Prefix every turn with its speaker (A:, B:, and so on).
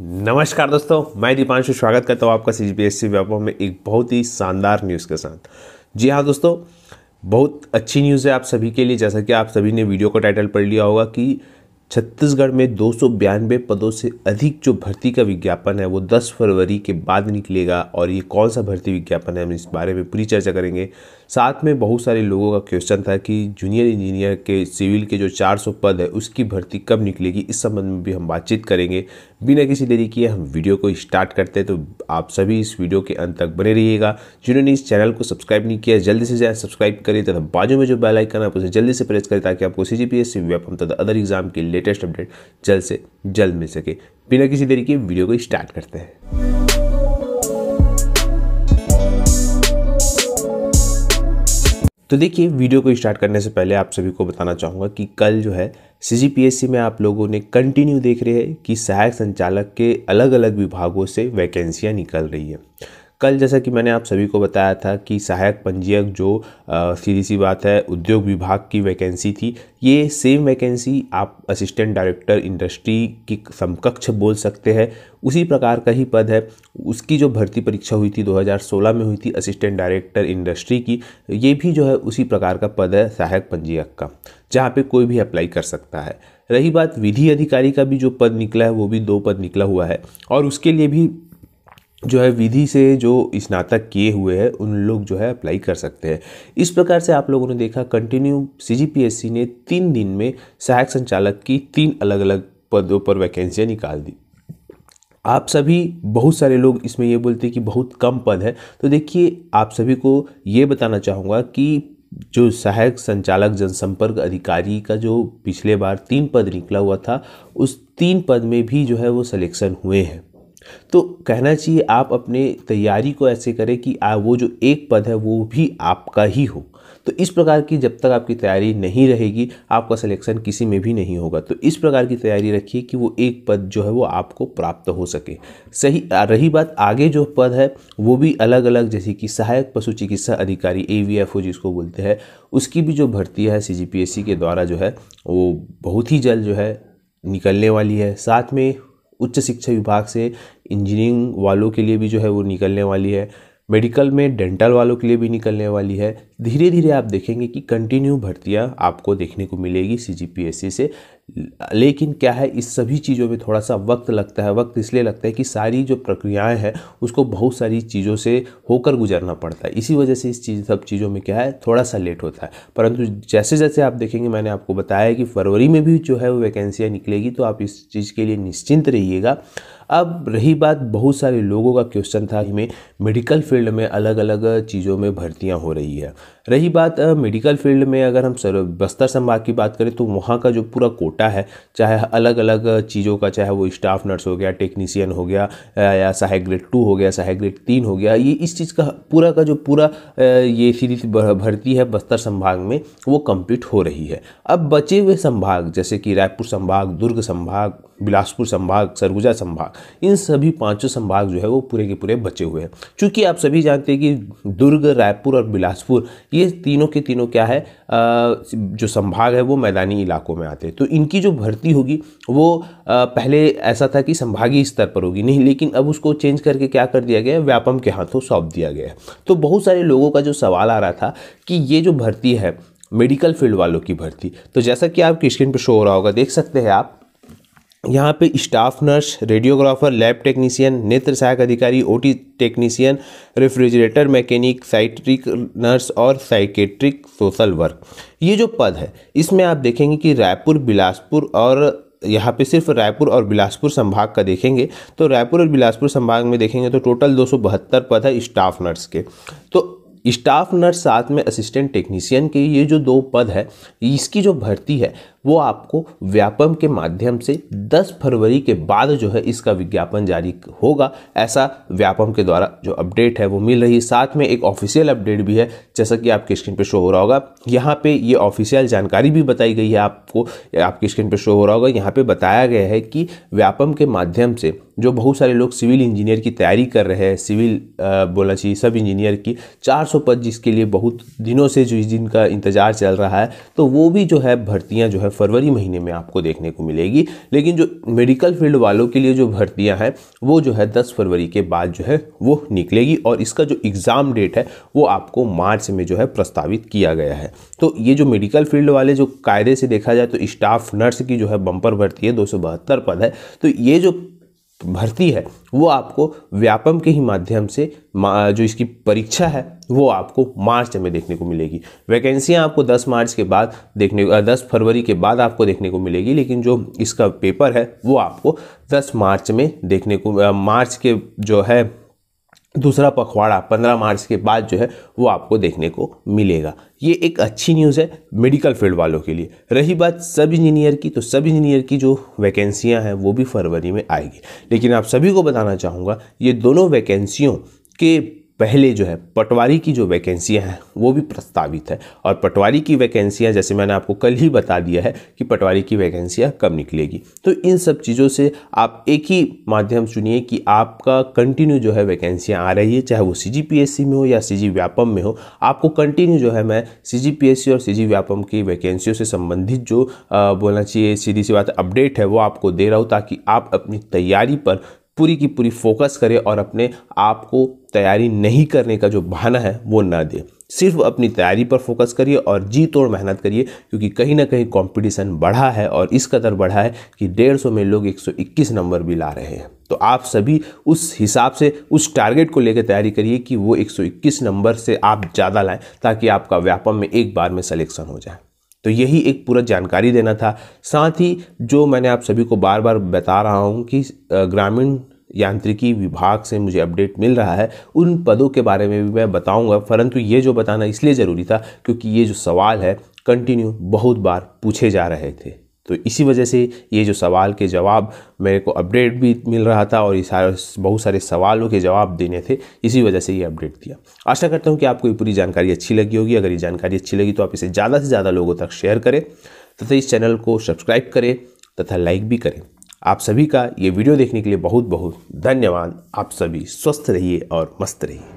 A: नमस्कार दोस्तों मैं दीपांशु स्वागत करता हूँ आपका सी जी एस सी व्यापार में एक बहुत ही शानदार न्यूज़ के साथ जी हाँ दोस्तों बहुत अच्छी न्यूज़ है आप सभी के लिए जैसा कि आप सभी ने वीडियो का टाइटल पढ़ लिया होगा कि छत्तीसगढ़ में दो सौ बयानबे पदों से अधिक जो भर्ती का विज्ञापन है वो दस फरवरी के बाद निकलेगा और ये कौन सा भर्ती विज्ञापन है हम इस बारे में पूरी चर्चा करेंगे साथ में बहुत सारे लोगों का क्वेश्चन था कि जूनियर इंजीनियर के सिविल के जो 400 पद है उसकी भर्ती कब निकलेगी इस संबंध में भी हम बातचीत करेंगे बिना किसी देरी किए हम वीडियो को स्टार्ट करते हैं तो आप सभी इस वीडियो के अंत तक बने रहिएगा जिन्होंने इस चैनल को सब्सक्राइब नहीं किया जल्दी से जाए सब्सक्राइब करें तथा बाजू में जो बेलाइकन है आप उसे जल्दी से प्रेस करें ताकि आपको C G P S C Vyapam तथा अदर एग्जाम की लेटेस्ट अपडेट जल्द से जल्द मिल सके बिना किसी देरी के वीडियो को स्टार्ट करते हैं तो देखिए वीडियो को स्टार्ट करने से पहले आप सभी को बताना चाहूँगा कि कल जो है सी में आप लोगों ने कंटिन्यू देख रहे हैं कि सहायक संचालक के अलग अलग विभागों से वैकेंसियाँ निकल रही है कल जैसा कि मैंने आप सभी को बताया था कि सहायक पंजीयक जो सीधी सी बात है उद्योग विभाग की वैकेंसी थी ये सेम वैकेंसी आप असिस्टेंट डायरेक्टर इंडस्ट्री की समकक्ष बोल सकते हैं उसी प्रकार का ही पद है उसकी जो भर्ती परीक्षा हुई थी 2016 में हुई थी असिस्टेंट डायरेक्टर इंडस्ट्री की ये भी जो है उसी प्रकार का पद है सहायक पंजीयक का जहाँ पे कोई भी अप्लाई कर सकता है रही बात विधि अधिकारी का भी जो पद निकला है वो भी दो पद निकला हुआ है और उसके लिए भी जो है विधि से जो स्नातक किए हुए हैं उन लोग जो है अप्लाई कर सकते हैं इस प्रकार से आप लोगों ने देखा कंटिन्यू सीजीपीएससी ने तीन दिन में सहायक संचालक की तीन अलग अलग पदों पर वैकेंसियाँ निकाल दी आप सभी बहुत सारे लोग इसमें ये बोलते हैं कि बहुत कम पद है तो देखिए आप सभी को ये बताना चाहूँगा कि जो सहायक संचालक जनसंपर्क अधिकारी का जो पिछले बार तीन पद निकला हुआ था उस तीन पद में भी जो है वो सिलेक्शन हुए हैं तो कहना चाहिए आप अपने तैयारी को ऐसे करें कि आ, वो जो एक पद है वो भी आपका ही हो तो इस प्रकार की जब तक आपकी तैयारी नहीं रहेगी आपका सिलेक्शन किसी में भी नहीं होगा तो इस प्रकार की तैयारी रखिए कि वो एक पद जो है वो आपको प्राप्त हो सके सही रही बात आगे जो पद है वो भी अलग अलग जैसे कि सहायक पशु चिकित्सा अधिकारी ए जिसको बोलते हैं उसकी भी जो भर्ती है सी के द्वारा जो है वो बहुत ही जल्द जो है निकलने वाली है साथ में उच्च शिक्षा विभाग से इंजीनियरिंग वालों के लिए भी जो है वो निकलने वाली है मेडिकल में डेंटल वालों के लिए भी निकलने वाली है धीरे धीरे आप देखेंगे कि कंटिन्यू भर्तियां आपको देखने को मिलेगी सी से लेकिन क्या है इस सभी चीज़ों में थोड़ा सा वक्त लगता है वक्त इसलिए लगता है कि सारी जो प्रक्रियाएं हैं उसको बहुत सारी चीज़ों से होकर गुजरना पड़ता है इसी वजह से इस चीज़ सब चीज़ों में क्या है थोड़ा सा लेट होता है परंतु जैसे जैसे आप देखेंगे मैंने आपको बताया कि फरवरी में भी जो है वो वैकेंसियाँ निकलेगी तो आप इस चीज़ के लिए निश्चिंत रहिएगा अब रही बात बहुत सारे लोगों का क्वेश्चन था कि में मेडिकल फील्ड में अलग अलग चीज़ों में भर्तियां हो रही है रही बात मेडिकल फील्ड में अगर हम सर बस्तर संभाग की बात करें तो वहाँ का जो पूरा कोट कोटा है चाहे अलग अलग चीज़ों का चाहे वो स्टाफ नर्स हो गया टेक्नीसियन हो गया या सहायक ग्रेड टू हो गया सहायक ग्रेड तीन हो गया ये इस चीज़ का पूरा का जो पूरा ये सीरीज भर्ती है बस्तर संभाग में वो कम्प्लीट हो रही है अब बचे हुए संभाग जैसे कि रायपुर संभाग दुर्ग संभाग बिलासपुर संभाग सरगुजा संभाग इन सभी पांचों संभाग जो है वो पूरे के पूरे बचे हुए हैं क्योंकि आप सभी जानते हैं कि दुर्ग रायपुर और बिलासपुर ये तीनों के तीनों क्या है जो संभाग है वो मैदानी इलाकों में आते हैं तो इन उनकी जो भर्ती होगी वो पहले ऐसा था कि संभागीय स्तर पर होगी नहीं लेकिन अब उसको चेंज करके क्या कर दिया गया है व्यापम के हाथों सौंप दिया गया है तो बहुत सारे लोगों का जो सवाल आ रहा था कि ये जो भर्ती है मेडिकल फील्ड वालों की भर्ती तो जैसा कि आपकी स्क्रीन पर शो हो रहा होगा देख सकते हैं आप यहाँ पे staff nurse radiographer lab technician नेत्र सहायक अधिकारी OT technician refrigerator mechanic psychiatric nurse और साइकेट्रिक सोशल वर्क ये जो पद है इसमें आप देखेंगे कि रायपुर बिलासपुर और यहाँ पे सिर्फ रायपुर और बिलासपुर संभाग का देखेंगे तो रायपुर और बिलासपुर संभाग में देखेंगे तो टोटल दो पद है स्टाफ नर्स के तो स्टाफ नर्स साथ में असिस्टेंट टेक्नीशियन के ये जो दो पद है इसकी जो भर्ती है वो आपको व्यापम के माध्यम से 10 फरवरी के बाद जो है इसका विज्ञापन जारी होगा ऐसा व्यापम के द्वारा जो अपडेट है वो मिल रही है साथ में एक ऑफिशियल अपडेट भी है जैसा कि आपके स्क्रीन पर शो हो रहा होगा यहाँ पे ये ऑफिशियल जानकारी भी बताई गई है आपको आपकी स्क्रीन पर शो हो रहा होगा यहाँ पे बताया गया है कि व्यापम के माध्यम से जो बहुत सारे लोग सिविल इंजीनियर की तैयारी कर रहे हैं सिविल बोला चाहिए सब इंजीनियर की चार पद जिसके लिए बहुत दिनों से जो इस दिन का इंतज़ार चल रहा है तो वो भी जो है भर्तियाँ जो है फरवरी महीने में आपको देखने को मिलेगी लेकिन जो मेडिकल फील्ड वालों के लिए जो भर्तियाँ हैं वो जो है दस फरवरी के बाद जो है वो निकलेगी और इसका जो एग्ज़ाम डेट है वो आपको मार्च में जो है प्रस्तावित किया गया है तो ये जो मेडिकल फील्ड वाले जो कायदे से देखा जाए तो स्टाफ नर्स की जो है बम्पर भर्ती है दो पद है तो ये जो भर्ती है वो आपको व्यापम के ही माध्यम से जो इसकी परीक्षा है वो आपको मार्च में देखने को मिलेगी वैकेंसियां आपको 10 मार्च के बाद देखने दस फरवरी के बाद आपको देखने को मिलेगी लेकिन जो इसका पेपर है वो आपको 10 मार्च में देखने को मार्च के जो है दूसरा पखवाड़ा 15 मार्च के बाद जो है वो आपको देखने को मिलेगा ये एक अच्छी न्यूज़ है मेडिकल फील्ड वालों के लिए रही बात सब इंजीनियर की तो सब इंजीनियर की जो वैकेंसियां हैं वो भी फरवरी में आएगी लेकिन आप सभी को बताना चाहूँगा ये दोनों वैकेंसियों के पहले जो है पटवारी की जो वैकेंसियाँ हैं वो भी प्रस्तावित है और पटवारी की वैकेंसियाँ जैसे मैंने आपको कल ही बता दिया है कि पटवारी की वैकेंसियाँ कब निकलेगी तो इन सब चीज़ों से आप एक ही माध्यम चुनिए कि आपका कंटिन्यू जो है वैकेंसियाँ आ रही है चाहे वो सी में हो या सी व्यापम में हो आपको कंटिन्यू जो है मैं सी और सी व्यापम की वैकेंसियों से संबंधित जो बोलना चाहिए सीधी सी बात अपडेट है वो आपको दे रहा हूँ ताकि आप अपनी तैयारी पर पूरी की पूरी फोकस करे और अपने आप को तैयारी नहीं करने का जो बहाना है वो ना दे सिर्फ अपनी तैयारी पर फोकस करिए और जी तोड़ मेहनत करिए क्योंकि कहीं ना कहीं कंपटीशन बढ़ा है और इस कदर बढ़ा है कि डेढ़ सौ में लोग 121 नंबर भी ला रहे हैं तो आप सभी उस हिसाब से उस टारगेट को लेकर तैयारी करिए कि वो 121 नंबर से आप ज़्यादा लाएं ताकि आपका व्यापम में एक बार में सलेक्शन हो जाए तो यही एक पूरा जानकारी देना था साथ ही जो मैंने आप सभी को बार बार बता रहा हूँ कि ग्रामीण यांत्रिकी विभाग से मुझे अपडेट मिल रहा है उन पदों के बारे में भी मैं बताऊंगा परंतु ये जो बताना इसलिए ज़रूरी था क्योंकि ये जो सवाल है कंटिन्यू बहुत बार पूछे जा रहे थे तो इसी वजह से ये जो सवाल के जवाब मेरे को अपडेट भी मिल रहा था और ये सारे बहुत सारे सवालों के जवाब देने थे इसी वजह से ये अपडेट दिया आशा करता हूँ कि आपको ये पूरी जानकारी अच्छी लगी होगी अगर ये जानकारी अच्छी लगी तो आप इसे ज़्यादा से ज़्यादा लोगों तक शेयर करें तथा इस चैनल को सब्सक्राइब करें तथा लाइक भी करें आप सभी का ये वीडियो देखने के लिए बहुत बहुत धन्यवाद आप सभी स्वस्थ रहिए और मस्त रहिए